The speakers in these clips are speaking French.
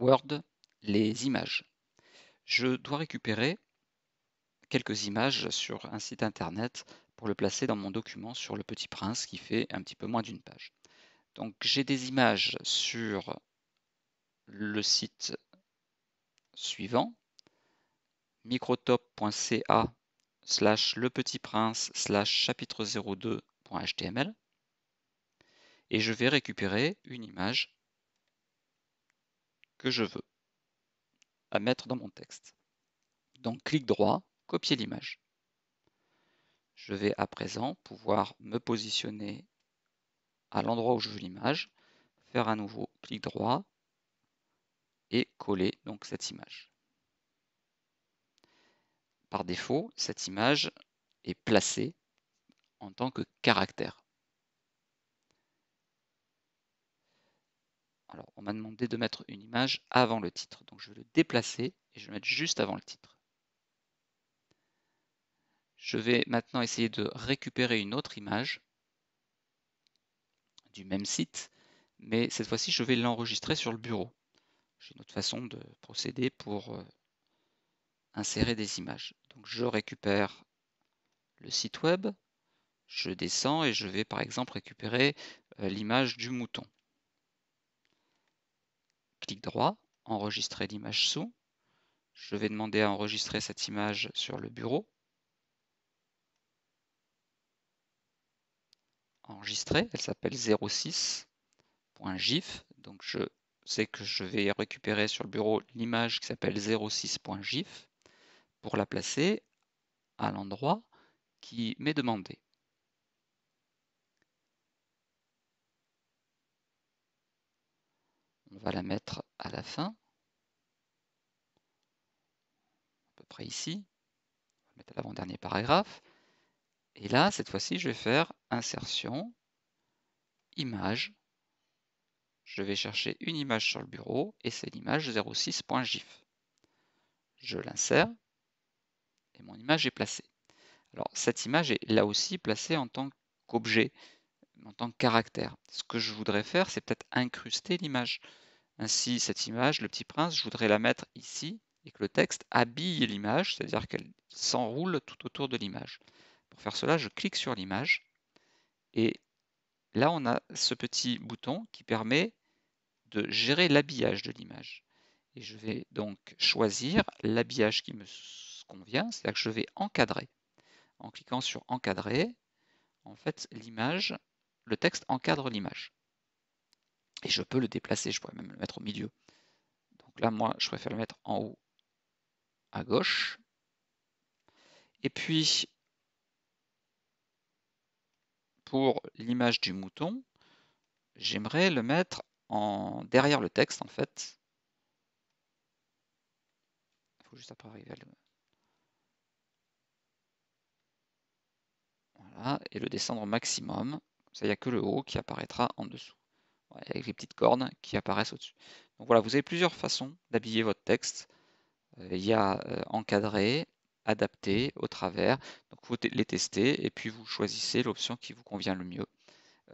Word les images. Je dois récupérer quelques images sur un site internet pour le placer dans mon document sur le Petit Prince qui fait un petit peu moins d'une page. Donc j'ai des images sur le site suivant, microtop.ca slash le petit prince slash chapitre 02.html et je vais récupérer une image que je veux à mettre dans mon texte. Donc clic droit, copier l'image. Je vais à présent pouvoir me positionner à l'endroit où je veux l'image, faire à nouveau clic droit et coller donc cette image. Par défaut, cette image est placée en tant que caractère. Alors, on m'a demandé de mettre une image avant le titre. Donc, je vais le déplacer et je vais le mettre juste avant le titre. Je vais maintenant essayer de récupérer une autre image du même site, mais cette fois-ci, je vais l'enregistrer sur le bureau. J'ai une autre façon de procéder pour euh, insérer des images. Donc, je récupère le site web, je descends et je vais par exemple récupérer euh, l'image du mouton. Clic droit, enregistrer l'image sous. Je vais demander à enregistrer cette image sur le bureau. Enregistrer, elle s'appelle 06.gif. Donc je sais que je vais récupérer sur le bureau l'image qui s'appelle 06.gif pour la placer à l'endroit qui m'est demandé. va la mettre à la fin, à peu près ici. On va mettre à l'avant-dernier paragraphe. Et là, cette fois-ci, je vais faire insertion, image. Je vais chercher une image sur le bureau et c'est l'image 06.gif. Je l'insère et mon image est placée. Alors cette image est là aussi placée en tant qu'objet, en tant que caractère. Ce que je voudrais faire, c'est peut-être incruster l'image. Ainsi, cette image, le petit prince, je voudrais la mettre ici et que le texte habille l'image, c'est-à-dire qu'elle s'enroule tout autour de l'image. Pour faire cela, je clique sur l'image et là, on a ce petit bouton qui permet de gérer l'habillage de l'image. Et je vais donc choisir l'habillage qui me convient, c'est-à-dire que je vais encadrer. En cliquant sur encadrer, en fait, l'image, le texte encadre l'image. Et je peux le déplacer, je pourrais même le mettre au milieu. Donc là, moi, je préfère le mettre en haut à gauche. Et puis, pour l'image du mouton, j'aimerais le mettre en derrière le texte, en fait. Il faut juste après arriver à le... Voilà, et le descendre au maximum. ça, il n'y a que le haut qui apparaîtra en dessous avec les petites cornes qui apparaissent au-dessus. Donc voilà, vous avez plusieurs façons d'habiller votre texte. Euh, il y a euh, encadré, adapté, au travers. Donc vous les testez et puis vous choisissez l'option qui vous convient le mieux.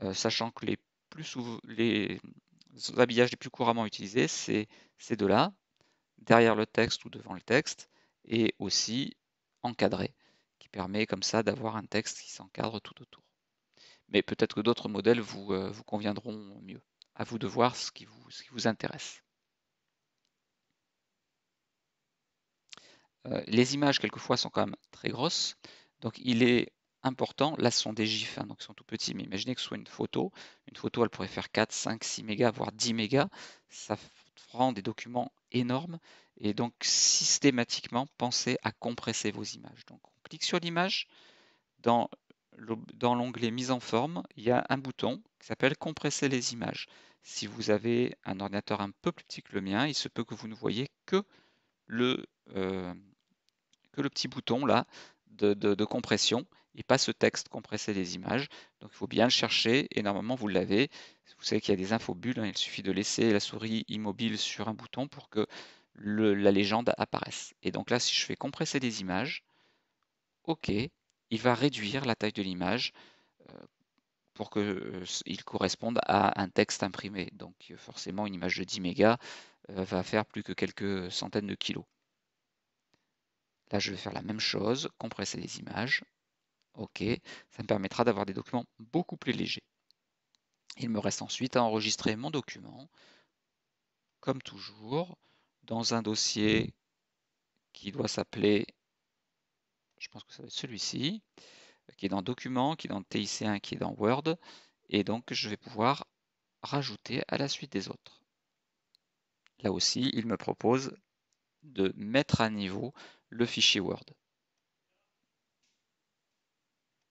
Euh, sachant que les, plus les habillages les plus couramment utilisés, c'est ces deux-là, derrière le texte ou devant le texte, et aussi encadré, qui permet comme ça d'avoir un texte qui s'encadre tout autour mais peut-être que d'autres modèles euh, vous, conviendront mieux. À vous de voir ce qui vous, intéresse. Euh, les images, quelquefois, sont quand même très grosses. Donc, il est important, là, ce sont des GIFs, hein, donc ils sont tout petits, mais imaginez que ce soit une photo. Une photo, elle pourrait faire 4, 5, 6 mégas, voire 10 mégas. Ça rend des documents énormes. Et donc, systématiquement, pensez à compresser vos images. Donc, on clique sur l'image. Dans dans l'onglet Mise en forme, il y a un bouton qui s'appelle Compresser les images. Si vous avez un ordinateur un peu plus petit que le mien, il se peut que vous ne voyez que le, euh, petit bouton là de, compression et pas ce texte Compresser les images. Donc il faut bien le chercher et normalement vous l'avez. Vous savez qu'il y a des infobulles, hein, il suffit de laisser la souris immobile sur un bouton pour que la légende apparaisse. Et donc là, si je fais compresser les images, OK, il va réduire la taille de l'image euh, pour qu'il euh, corresponde à un texte imprimé. Donc euh, forcément, une image de 10 mégas va faire plus que quelques centaines de kilos. Là, je vais faire la même chose, compresser les images. OK, ça me permettra d'avoir des documents beaucoup plus légers. Il me reste ensuite à enregistrer mon document, comme toujours, dans un dossier qui doit s'appeler je pense que ça va être celui-ci, euh, qui est dans Documents, qui est dans TIC1, qui est dans Word, et donc je vais pouvoir rajouter à la suite des autres. Là aussi, il me propose de mettre à niveau le fichier Word.